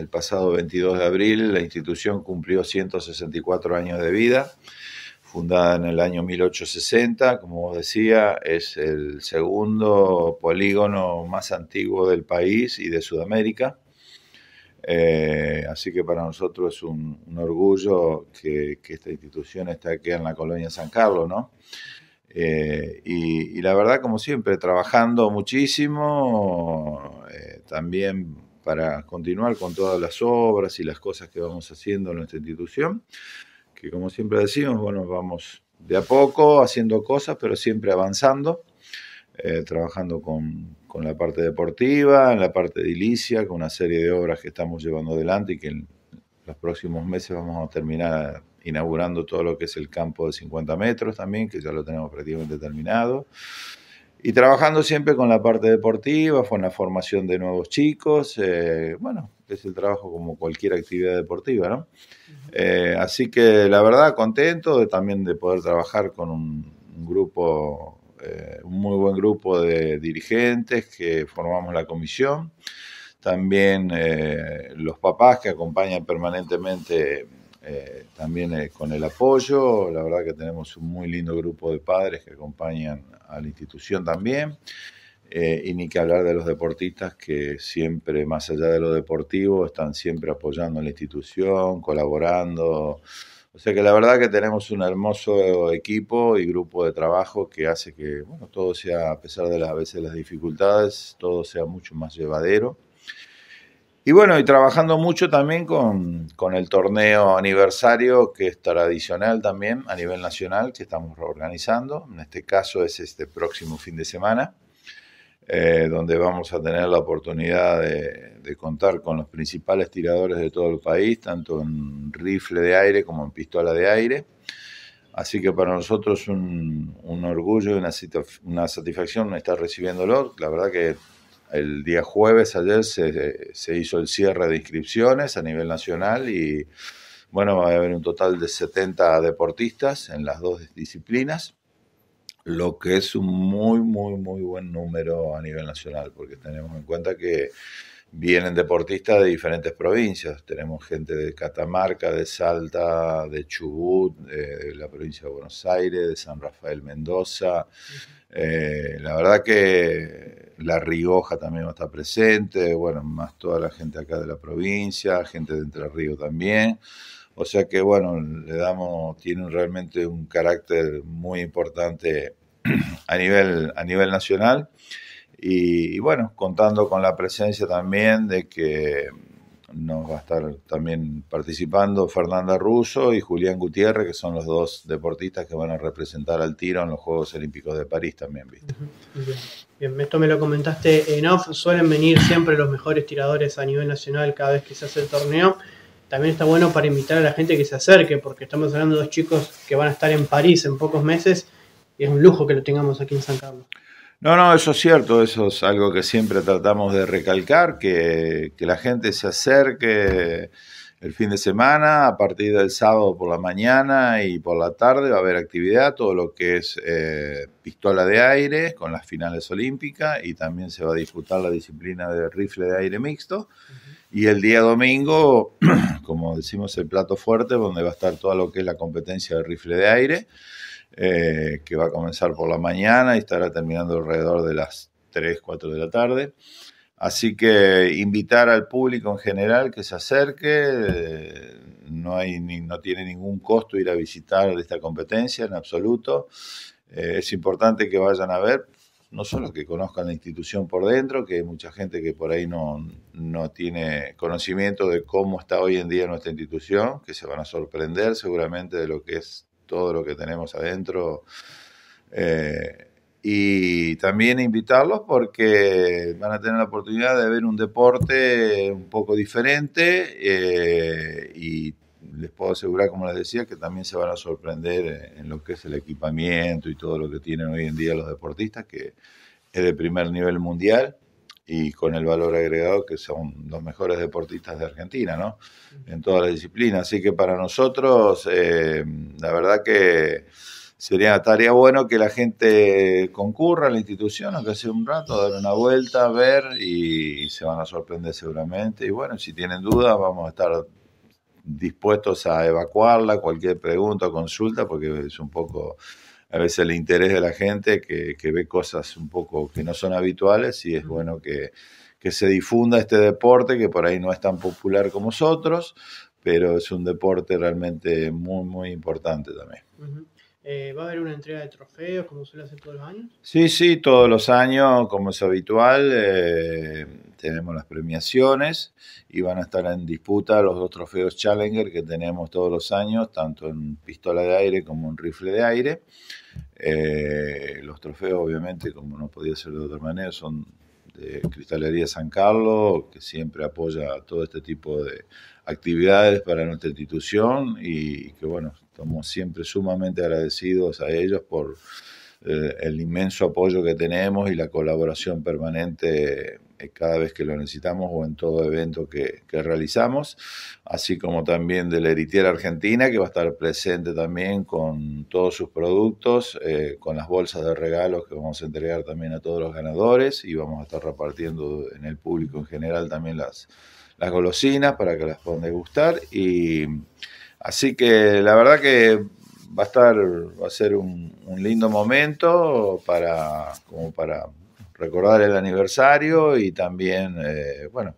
El pasado 22 de abril la institución cumplió 164 años de vida, fundada en el año 1860, como decía, es el segundo polígono más antiguo del país y de Sudamérica. Eh, así que para nosotros es un, orgullo que, esta institución está aquí en la colonia San Carlos, ¿no? Eh, y, la verdad, como siempre, trabajando muchísimo, eh, también para continuar con todas las obras y las cosas que vamos haciendo en nuestra institución, que como siempre decimos, bueno, vamos de a poco haciendo cosas, pero siempre avanzando, eh, trabajando con, con, la parte deportiva, en la parte edilicia, con una serie de obras que estamos llevando adelante y que en los próximos meses vamos a terminar inaugurando todo lo que es el campo de 50 metros también, que ya lo tenemos prácticamente terminado. Y trabajando siempre con la parte deportiva, con la formación de nuevos chicos, eh, bueno, es el trabajo como cualquier actividad deportiva, ¿no? Eh, así que la verdad, contento de, también de poder trabajar con un, grupo, eh, un muy buen grupo de dirigentes que formamos la comisión, también los papás que acompañan permanentemente eh, también eh, con el apoyo. La verdad que tenemos un muy lindo grupo de padres que acompañan a la institución también. Eh, y ni que hablar de los deportistas que siempre, más allá de lo deportivo, están siempre apoyando a la institución, colaborando. O sea que la verdad que tenemos un hermoso equipo y grupo de trabajo que hace que, bueno, todo sea, a pesar de las, veces las dificultades, todo sea mucho más llevadero. Y bueno, y trabajando mucho también con, con, el torneo aniversario, que es tradicional también a nivel nacional, que estamos organizando. En este caso es este próximo fin de semana, eh, donde vamos a tener la oportunidad de, contar con los principales tiradores de todo el país, tanto en rifle de aire como en pistola de aire. Así que para nosotros un, un orgullo y una, una satisfacción estar recibiéndolo. La verdad que el día jueves, ayer, se, hizo el cierre de inscripciones a nivel nacional y, bueno, va a haber un total de 70 deportistas en las dos disciplinas, lo que es un muy, muy, muy buen número a nivel nacional, porque tenemos en cuenta que vienen deportistas de diferentes provincias. Tenemos gente de Catamarca, de Salta, de Chubut, eh, de, la provincia de Buenos Aires, de San Rafael Mendoza. Eh, la verdad que La Rioja también está presente, bueno, más toda la gente acá de la provincia, gente de Entre Ríos también. O sea que bueno, le damos, tiene realmente un carácter muy importante a nivel, a nivel nacional. Y, bueno, contando con la presencia también de que nos va a estar también participando Fernanda Russo y Julián Gutiérrez, que son los dos deportistas que van a representar al tiro en los Juegos Olímpicos de París también, ¿viste? esto me lo comentaste en off, suelen venir siempre los mejores tiradores a nivel nacional cada vez que se hace el torneo. También está bueno para invitar a la gente que se acerque, porque estamos hablando de dos chicos que van a estar en París en pocos meses y es un lujo que lo tengamos aquí en San Carlos. No, no, eso es cierto, eso es algo que siempre tratamos de recalcar, que, que la gente se acerque el fin de semana, a partir del sábado por la mañana y por la tarde va a haber actividad, todo lo que es eh, pistola de aire con las finales olímpicas y también se va a disfrutar la disciplina de rifle de aire mixto. Y el día domingo, como decimos, el plato fuerte, donde va a estar todo lo que es la competencia de rifle de aire. Eh, que va a comenzar por la mañana y estará terminando alrededor de las 3, 4 de la tarde. Así que invitar al público en general que se acerque, eh, no, hay, no tiene ningún costo ir a visitar esta competencia en absoluto. Eh, es importante que vayan a ver, no solo que conozcan la institución por dentro, que hay mucha gente que por ahí no tiene conocimiento de cómo está hoy en día nuestra institución, que se van a sorprender seguramente de lo que es todo lo que tenemos adentro. Eh, y también invitarlos porque van a tener la oportunidad de ver un deporte un poco diferente eh, y les puedo asegurar, como les decía, que también se van a sorprender en lo que es el equipamiento y todo lo que tienen hoy en día los deportistas, que es de primer nivel mundial y con el valor agregado que son los mejores deportistas de Argentina, ¿no? En todas las disciplinas. Así que para nosotros, eh, la verdad que sería tarea bueno que la gente concurra a la institución, aunque sea un rato, dar una vuelta, ver y, y se van a sorprender seguramente. Y bueno, si tienen dudas, vamos a estar dispuestos a evacuarla, cualquier pregunta o consulta, porque es un poco a veces el interés de la gente que, ve cosas un poco que no son habituales y es bueno que, se difunda este deporte que por ahí no es tan popular como nosotros, pero es un deporte realmente muy, muy importante también. Eh, ¿Va a haber una entrega de trofeos como suele hacer todos los años? Sí, sí, todos los años, como es habitual, eh, tenemos las premiaciones y van a estar en disputa los dos trofeos Challenger que tenemos todos los años, tanto en pistola de aire como en rifle de aire. Eh, los trofeos, obviamente, como no podía ser de otra manera, son de Cristalería San Carlos, que siempre apoya todo este tipo de actividades para nuestra institución y que, bueno, como siempre sumamente agradecidos a ellos por eh, el inmenso apoyo que tenemos y la colaboración permanente eh, cada vez que lo necesitamos o en todo evento que, realizamos, así como también de la Eritiera Argentina, que va a estar presente también con todos sus productos, eh, con las bolsas de regalos que vamos a entregar también a todos los ganadores y vamos a estar repartiendo en el público en general también las, las golosinas para que las puedan degustar y Así que la verdad que va a estar, a ser un, lindo momento para, como para recordar el aniversario y también, eh, bueno,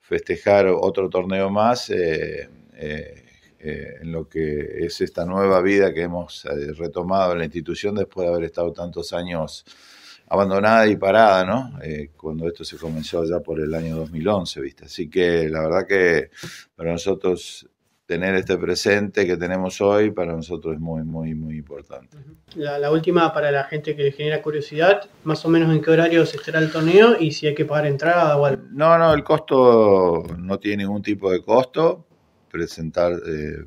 festejar otro torneo más eh, eh, en lo que es esta nueva vida que hemos retomado en la institución después de haber estado tantos años abandonada y parada, ¿no? cuando esto se comenzó ya por el año 2011, ¿viste? Así que la verdad que para nosotros tener este presente que tenemos hoy para nosotros es muy, muy, muy importante. La, última para la gente que le genera curiosidad, más o menos en qué horario se estará el torneo y si hay que pagar entrada o algo. No, no, el costo no tiene ningún tipo de costo. Presentar, eh,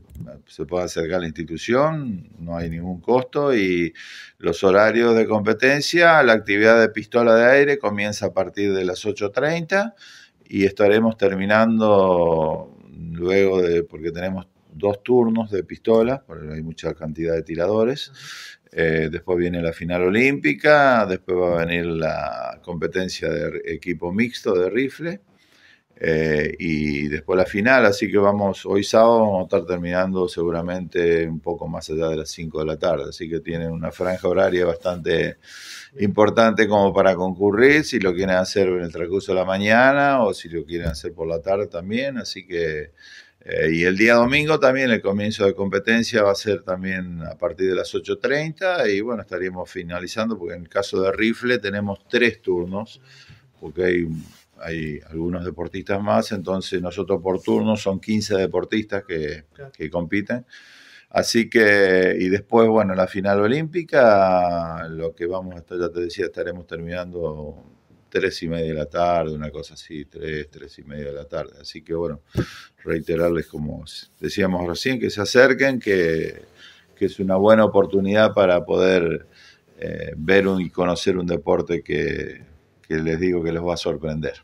se puede acercar a la institución, no hay ningún costo y los horarios de competencia, la actividad de pistola de aire comienza a partir de las 8.30 y estaremos terminando luego de, porque tenemos dos turnos de pistola, hay mucha cantidad de tiradores. Eh, después viene la final olímpica, después va a venir la competencia de equipo mixto de rifle eh, y después la final, así que vamos, hoy sábado vamos a estar terminando seguramente un poco más allá de las 5 de la tarde, así que tienen una franja horaria bastante importante como para concurrir, si lo quieren hacer en el transcurso de la mañana o si lo quieren hacer por la tarde también, así que... Eh, y el día domingo también el comienzo de competencia va a ser también a partir de las 8.30 y bueno, estaríamos finalizando porque en el caso de rifle tenemos tres turnos porque hay, algunos deportistas más, entonces nosotros por turno son 15 deportistas que, compiten. Así que, y después, bueno, la final olímpica, lo que vamos a estar, ya te decía, estaremos terminando tres y media de la tarde, una cosa así, tres, tres y media de la tarde. Así que, bueno, reiterarles, como decíamos recién, que se acerquen, que, es una buena oportunidad para poder eh, ver y conocer un deporte que que les digo que les va a sorprender.